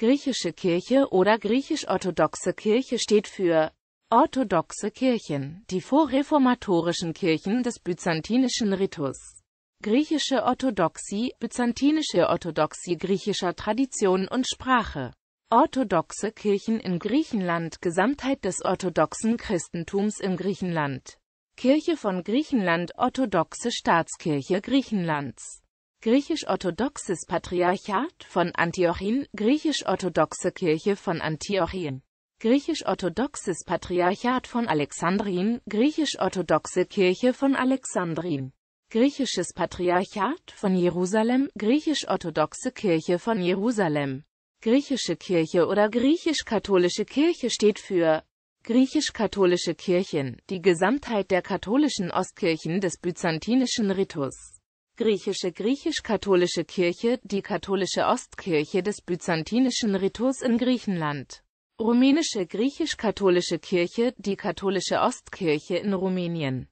Griechische Kirche oder griechisch-orthodoxe Kirche steht für orthodoxe Kirchen, die vorreformatorischen Kirchen des byzantinischen Ritus. Griechische Orthodoxie, byzantinische Orthodoxie griechischer Tradition und Sprache. Orthodoxe Kirchen in Griechenland Gesamtheit des orthodoxen Christentums in Griechenland. Kirche von Griechenland Orthodoxe Staatskirche Griechenlands griechisch-orthodoxes Patriarchat von Antiochien, griechisch-orthodoxe Kirche von Antiochien, griechisch-orthodoxes Patriarchat von Alexandrien, griechisch-orthodoxe Kirche von Alexandrien, griechisches Patriarchat von Jerusalem, griechisch-orthodoxe Kirche von Jerusalem. Griechische Kirche oder griechisch-katholische Kirche steht für griechisch-katholische Kirchen, die Gesamtheit der katholischen Ostkirchen des byzantinischen Ritus. Griechische griechisch-katholische Kirche, die katholische Ostkirche des byzantinischen Ritus in Griechenland. Rumänische griechisch-katholische Kirche, die katholische Ostkirche in Rumänien.